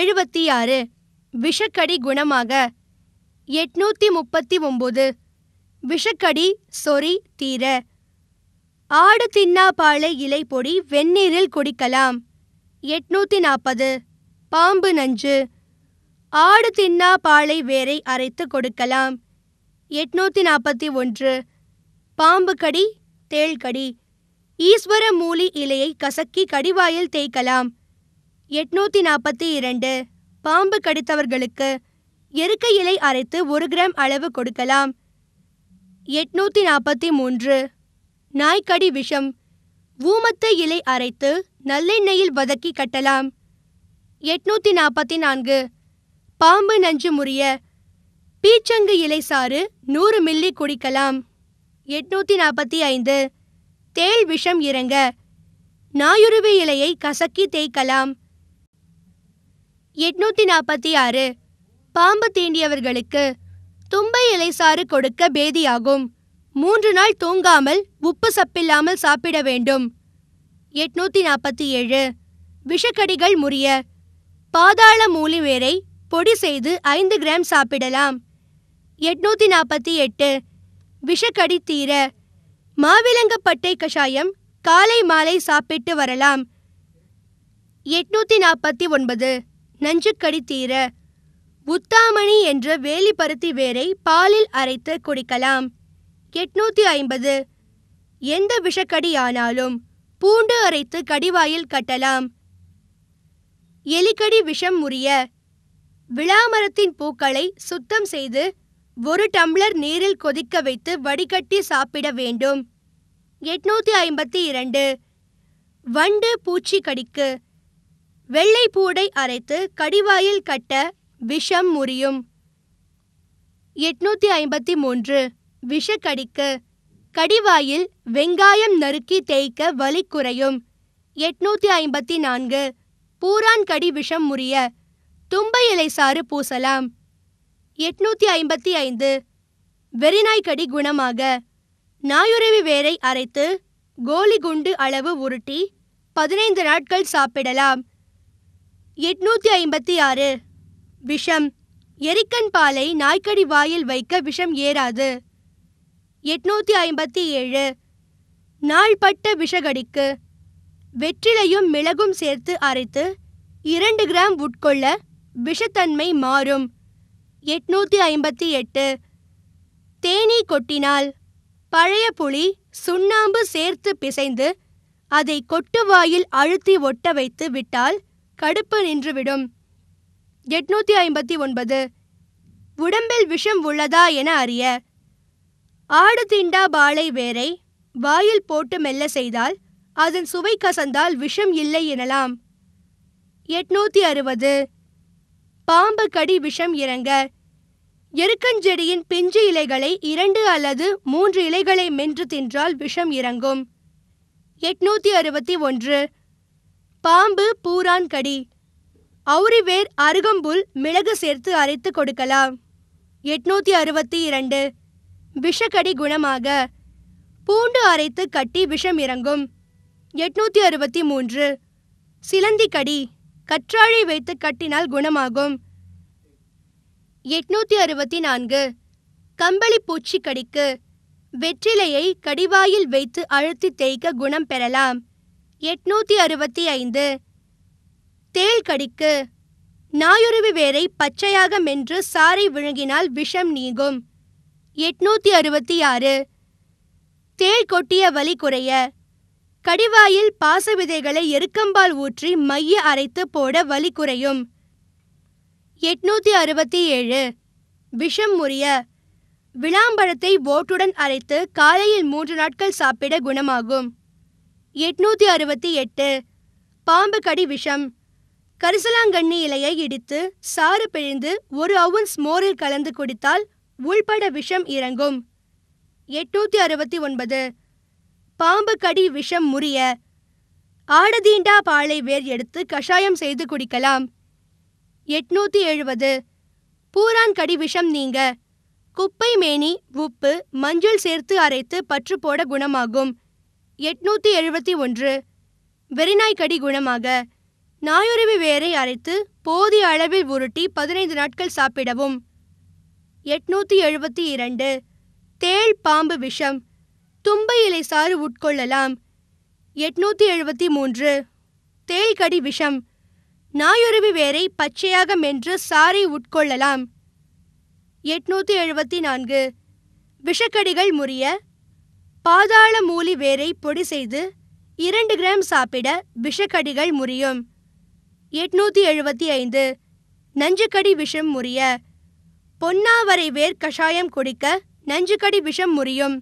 எழுபத்தி ஆறு விஷக்கடி குணமாக எட்நூற்றி முப்பத்தி ஒம்பது விஷக்கடி சொறி தீர ஆடு தின்னாப்பாலை இலை பொடி வெந்நீரில் குடிக்கலாம் எட்நூற்றி நாற்பது பாம்பு நஞ்சு ஆடு தின்னாப்பாலை வேரை அரைத்து கொடுக்கலாம் எட்நூற்றி நாற்பத்தி ஒன்று பாம்பு கடி தேள்கடி ஈஸ்வர மூலி இலையை கசக்கி கடிவாயில் தேய்க்கலாம் எட்நூத்தி நாற்பத்தி இரண்டு பாம்பு கடித்தவர்களுக்கு எருக்க இலை அரைத்து ஒரு கிராம் அளவு கொடுக்கலாம் எட்நூத்தி நாற்பத்தி மூன்று நாய்க்கடி விஷம் ஊமத்த இலை அரைத்து நல்லெண்ணெயில் வதக்கி கட்டலாம் எட்நூத்தி நாற்பத்தி நான்கு பாம்பு நஞ்சு முறிய பீச்சங்கு இலை சாறு நூறு மில்லி குடிக்கலாம் எட்நூத்தி நாற்பத்தி ஐந்து தேல் விஷம் இறங்க நாயுருவி இலையை கசக்கி தேய்க்கலாம் எட்நூத்தி நாற்பத்தி ஆறு பாம்பு தீண்டியவர்களுக்கு தும்பை இலைசாறு கொடுக்க பேதியாகும் மூன்று நாள் தூங்காமல் உப்பு சப்பில்லாமல் சாப்பிட வேண்டும் எட்நூத்தி நாற்பத்தி ஏழு விஷக்கடிகள் முறிய பாதாள மூலி வேரை பொடி செய்து ஐந்து கிராம் சாப்பிடலாம் எட்நூத்தி நாற்பத்தி எட்டு விஷக்கடி தீர மாவிலங்கப்பட்டை கஷாயம் காலை மாலை சாப்பிட்டு வரலாம் எட்நூத்தி நாற்பத்தி ஒன்பது நஞ்சுக்கடி தீர உத்தாமணி என்ற வேலி பருத்தி வேரை பாலில் அரைத்து குடிக்கலாம் எட்நூத்தி ஐம்பது எந்த விஷக்கடியானாலும் பூண்டு அரைத்து கடிவாயில் கட்டலாம் எலிக்கடி விஷம் முறிய விளாமரத்தின் பூக்களை சுத்தம் செய்து ஒரு டம்ளர் நீரில் கொதிக்க வைத்து வடிகட்டி சாப்பிட வேண்டும் எட்நூத்தி ஐம்பத்தி இரண்டு வண்டு பூச்சி கடிக்கு வெள்ளை பூடை அரைத்து கடிவாயில் கட்ட விஷம் முறியும் எட்நூத்தி ஐம்பத்தி மூன்று விஷக்கடிக்கு கடிவாயில் வெங்காயம் நறுக்கி தேய்க்க வலி குறையும் எட்நூத்தி ஐம்பத்தி நான்கு பூரான் கடி விஷம் முறிய தும்பை இலை சாறு பூசலாம் எட்நூத்தி ஐம்பத்தி ஐந்து வெறிநாய்க்கடி குணமாக நாயுறவி வேரை அரைத்து கோலி குண்டு அளவு உருட்டி பதினைந்து நாட்கள் சாப்பிடலாம் எட்நூத்தி ஐம்பத்தி ஆறு விஷம் எரிக்கன் பாலை நாய்க்கடி வாயில் வைக்க விஷம் ஏறாது எட்நூத்தி ஐம்பத்தி ஏழு நாள்பட்ட விஷகடிக்கு வெற்றிலையும் மிளகும் சேர்த்து அரைத்து இரண்டு கிராம் உட்கொள்ள விஷத்தன்மை மாறும் எட்நூத்தி ஐம்பத்தி எட்டு தேனீ கொட்டினால் பழைய புளி சுண்ணாம்பு சேர்த்து பிசைந்து அதை கொட்டு வாயில் அழுத்தி ஒட்ட வைத்து விட்டால் கடுப்பு நின்றுவிடும் எட்நூத்தி ஐம்பத்தி ஒன்பது உடம்பில் விஷம் உள்ளதா என அறிய ஆடு திண்டா பாலை வேரை வாயில் போட்டு மெல்ல செய்தால் அதன் சுவை கசந்தால் விஷம் இல்லை எனலாம் எட்நூத்தி அறுபது பாம்பு கடி விஷம் இறங்க எருக்கஞ்செடியின் பிஞ்சு இலைகளை இரண்டு அல்லது மூன்று இலைகளை மென்று தின்றால் விஷம் இறங்கும் எட்நூத்தி அறுபத்தி ஒன்று பாம்பு பூரான் கடி அவுரிவேர் அருகம்புல் மிளகு சேர்த்து அரைத்து கொடுக்கலாம் எட்நூத்தி அறுபத்தி இரண்டு விஷக்கடி குணமாக பூண்டு அரைத்து கட்டி விஷம் இறங்கும் எட்நூத்தி அறுபத்தி மூன்று சிலந்தி கடி கற்றாழை வைத்து கட்டினால் குணமாகும் எட்நூத்தி அறுபத்தி நான்கு கம்பளி பூச்சி கடிக்கு வெற்றிலையை கடிவாயில் வைத்து அழுத்தி தேய்க்க குணம் பெறலாம் எட்நூத்தி அறுபத்தி ஐந்து தேல் கடிக்கு நாயுருவி வேரை பச்சையாக மென்று சாறை விழுங்கினால் விஷம் நீங்கும் எட்நூத்தி அறுபத்தி ஆறு தேள் கொட்டிய வலி குறைய கடிவாயில் பாச விதைகளை எருக்கம்பால் ஊற்றி மைய அரைத்து போட வலி குறையும் எட்நூத்தி அறுபத்தி ஏழு விஷம் முறிய விளாம்பழத்தை ஓட்டுடன் அரைத்து காலையில் மூன்று நாட்கள் சாப்பிட குணமாகும் எட்நூத்தி அறுபத்தி எட்டு பாம்பு கடி விஷம் கரிசலாங்கண்ணி இலையை இடித்து சாறு பிழிந்து ஒரு அவுன்ஸ் மோரில் கலந்து குடித்தால் உள்பட விஷம் இறங்கும் எட்நூத்தி அறுபத்தி ஒன்பது பாம்பு கடி விஷம் முறிய ஆடதீண்டா பாலை வேர் எடுத்து கஷாயம் செய்து குடிக்கலாம் எட்நூத்தி எழுபது பூரான் கடி விஷம் நீங்க குப்பை மேனி உப்பு மஞ்சள் சேர்த்து அரைத்து பற்று போட குணமாகும் எட்நூற்றி எழுபத்தி ஒன்று வெறிநாய்க்கடி குணமாக நாயுருவி வேரை அரைத்து போதிய அளவில் உருட்டி பதினைந்து நாட்கள் சாப்பிடவும் எட்நூற்றி எழுபத்தி இரண்டு தேள் பாம்பு விஷம் தும்பை இலை சாறு உட்கொள்ளலாம் எட்நூற்றி எழுபத்தி மூன்று தேள்கடி விஷம் நாயுருவி வேரை பச்சையாக மென்று சாறை உட்கொள்ளலாம் எட்நூற்றி எழுபத்தி நான்கு விஷக்கடிகள் முறிய பாதாள மூலி வேரை பொடி செய்து இரண்டு கிராம் சாப்பிட விஷக்கடிகள் முறியும் எட்நூற்றி எழுபத்தி ஐந்து நஞ்சுக்கடி விஷம் முறிய பொன்னாவரை வேர் கஷாயம் குடிக்க நஞ்சுக்கடி விஷம் முறியும்